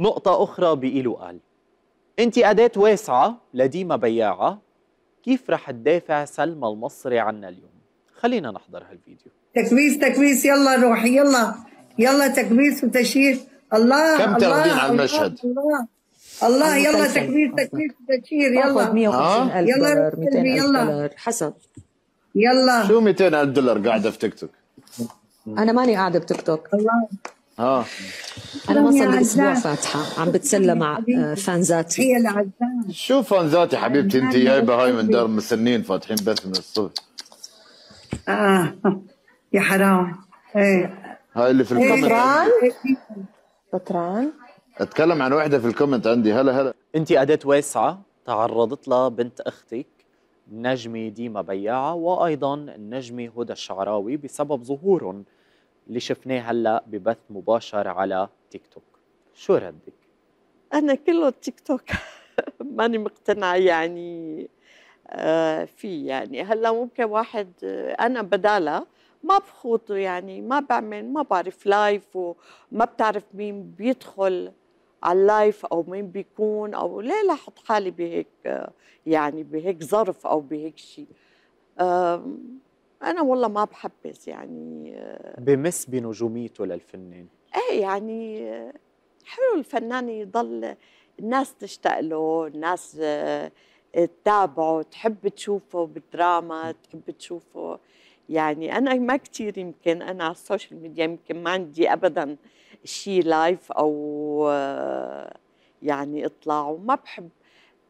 نقطة أخرى بإيلو قال أنت أداة واسعة لديمة بياعة كيف رح تدافع سلمى المصري عنا اليوم؟ خلينا نحضر هالفيديو تكبيس تكبيس يلا روح يلا يلا تكبيس وتشييع الله كم تاخذين على المشهد؟ الله الله يلا تكبير تكبير تكبير يلا 150 الف دولار 200 دولار حسب يلا شو 200 الف دولار قاعده في تيك توك؟ انا ماني قاعده بتيك توك الله اه انا ما صار لي اسبوع فاتحه عم بتسلى مع آه، فانزاتي هي العزام شو فانزاتي حبيبتي انت جايبه هاي من دار مسنين فاتحين بس من الصبح اه يا حرام ايه هاي اللي في الكومنت إيه. بطران إيه. بطران اتكلم عن وحده في الكومنت عندي هلا هلا انت اداه واسعه تعرضت لها بنت اختك النجمه ديما بياعه وايضا النجمه هدى الشعراوي بسبب ظهورهم اللي شفناه هلا ببث مباشر على تيك توك شو ردك انا كله تيك توك ماني مقتنعه يعني آه، في يعني هلا ممكن واحد آه، انا بدالها ما بخوض يعني ما بعمل ما بعرف لايف وما بتعرف مين بيدخل على اللايف او مين بيكون او ليه لاحط حالي بهيك آه، يعني بهيك ظرف او بهيك شيء انا والله ما بحبس يعني آه، بمس بنجوميته للفنان ايه يعني آه، حلو الفنان يضل الناس تشتاق له الناس آه، تتابعه تحب تشوفه بالدراما تحب تشوفه يعني انا ما كثير يمكن انا على السوشيال ميديا يمكن ما عندي ابدا شيء لايف او يعني اطلع وما بحب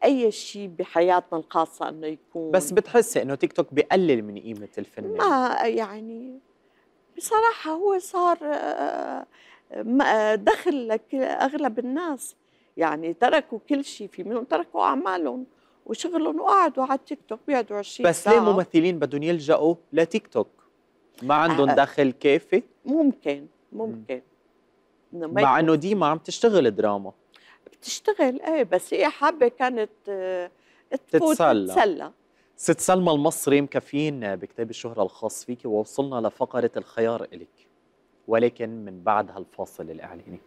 اي شيء بحياتنا الخاصه انه يكون بس بتحسي انه تيك توك بقلل من قيمه الفن ما يعني بصراحه هو صار آه، دخل لك اغلب الناس يعني تركوا كل شيء في منهم تركوا اعمالهم وشغلهم وقعدوا على التيك توك بيقعدوا 20 بس ليه ممثلين بدهم يلجأوا لتيك توك؟ ما عندهم آه، آه. دخل كافي؟ ممكن ممكن مع انه ديما عم تشتغل دراما بتشتغل ايه بس هي حابه كانت آه، تتسلى تتسلى ست سلمى المصري مكفيين بكتاب الشهرة الخاص فيك ووصلنا لفقرة الخيار إلك ولكن من بعد هالفاصل الإعلاني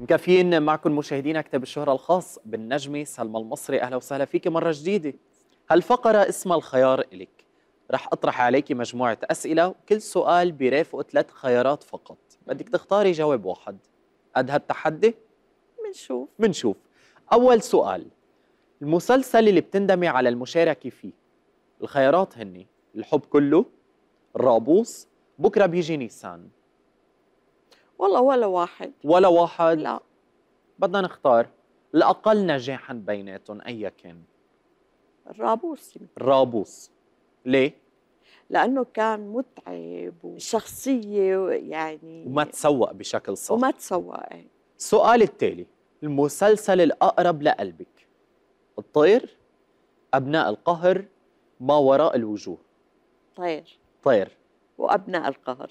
مكافيين معكم مشاهدينا كتاب الشهرة الخاص بالنجمة سلمى المصري أهلا وسهلا فيك مرة جديدة هالفقرة اسمها الخيار إلك رح أطرح عليك مجموعة أسئلة وكل سؤال بيرافقه ثلاث خيارات فقط بدك تختاري جواب واحد قد هالتحدي؟ منشوف منشوف أول سؤال المسلسل اللي بتندمي على المشاركة فيه الخيارات هني الحب كله الرابوس بكرة بيجي نيسان والله ولا واحد ولا واحد لا بدنا نختار الاقل نجاحا بيناتهم ايا كان الرابوس الرابوس ليه لانه كان متعب وشخصيه يعني وما تسوق بشكل صح وما تسوق السؤال إيه. التالي المسلسل الاقرب لقلبك الطير ابناء القهر ما وراء الوجوه طير طير وابناء القهر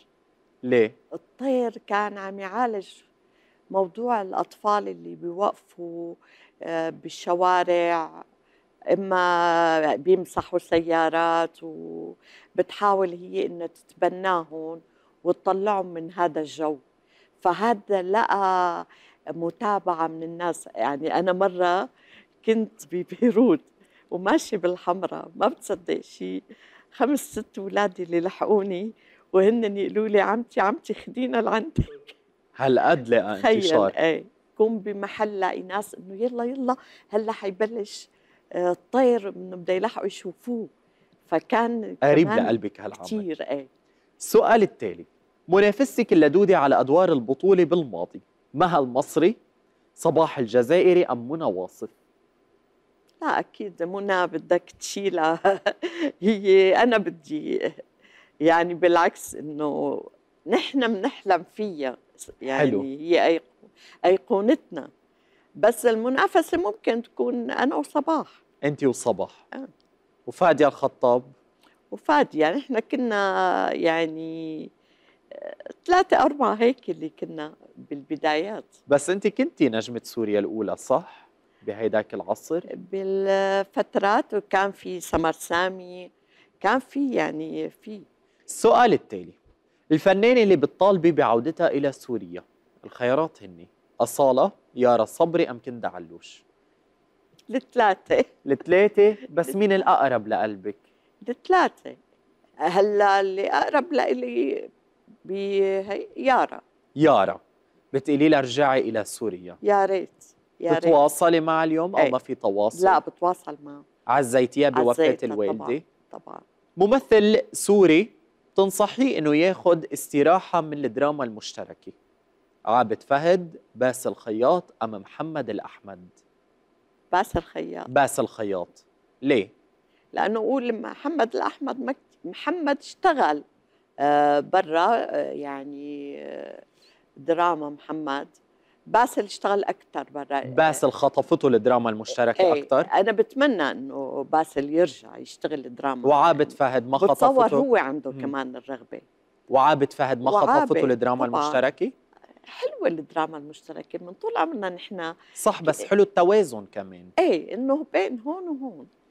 ليه؟ الطير كان عم يعالج موضوع الأطفال اللي بيوقفوا آه، بالشوارع إما بيمسحوا سيارات وبتحاول هي إنها تتبناهم وتطلعهم من هذا الجو فهذا لقى متابعة من الناس يعني أنا مرة كنت ببيروت وماشي بالحمراء ما بتصدق شيء خمس ست ولادي اللي لحقوني وهن يقولوا لي عمتي عمتي خدينا لعندك هالقد لقى آه، انتشار تخيل ايه كون بمحل ناس انه يلا يلا هلا حيبلش آه، الطير انه بده يلحقوا يشوفوه فكان قريب لقلبك هالعمل كثير ايه السؤال التالي منافستك اللدودة على أدوار البطولة بالماضي مها المصري صباح الجزائري أم منى واصف؟ لا أكيد منى بدك تشيلها هي أنا بدي يعني بالعكس انه نحن بنحلم فيها يعني حلو. هي ايقونتنا بس المنافسه ممكن تكون انا وصباح انت وصباح آه. وفاديه الخطاب وفاديه نحن كنا يعني آه، ثلاثة أربعة هيك اللي كنا بالبدايات بس أنت كنتي نجمة سوريا الأولى صح؟ بهيداك العصر؟ بالفترات وكان في سمر سامي كان في يعني في السؤال التالي الفنانة اللي بتطالبي بعودتها إلى سوريا الخيارات هن أصالة يارا صبري أم كندا علوش الثلاثة الثلاثة بس مين الأقرب لقلبك؟ الثلاثة هلا اللي أقرب لإلي بهي يارا يارا بتقولي لها ارجعي إلى سوريا يا ريت يا ريت بتتواصلي معها اليوم أو ايه. ما في تواصل؟ لا بتواصل معها عزيتيها بوفاة الوالدة؟ طبعا طبعا ممثل سوري بتنصحيه انه ياخذ استراحه من الدراما المشتركه عابد فهد باسل خياط ام محمد الاحمد باسل خياط باسل خياط ليه لانه اقول محمد الاحمد محمد اشتغل آه، برا آه، يعني آه، دراما محمد باسل اشتغل اكثر برا باسل خطفته الدراما المشتركه ايه اكثر انا بتمنى انه باسل يرجع يشتغل دراما وعابد يعني فهد ما خطفته بتصور هو عنده مم. كمان الرغبه وعابد فهد ما خطفته الدراما المشتركه حلوه الدراما المشتركه من طول عمرنا نحن صح بس حلو التوازن كمان ايه انه بين هون وهون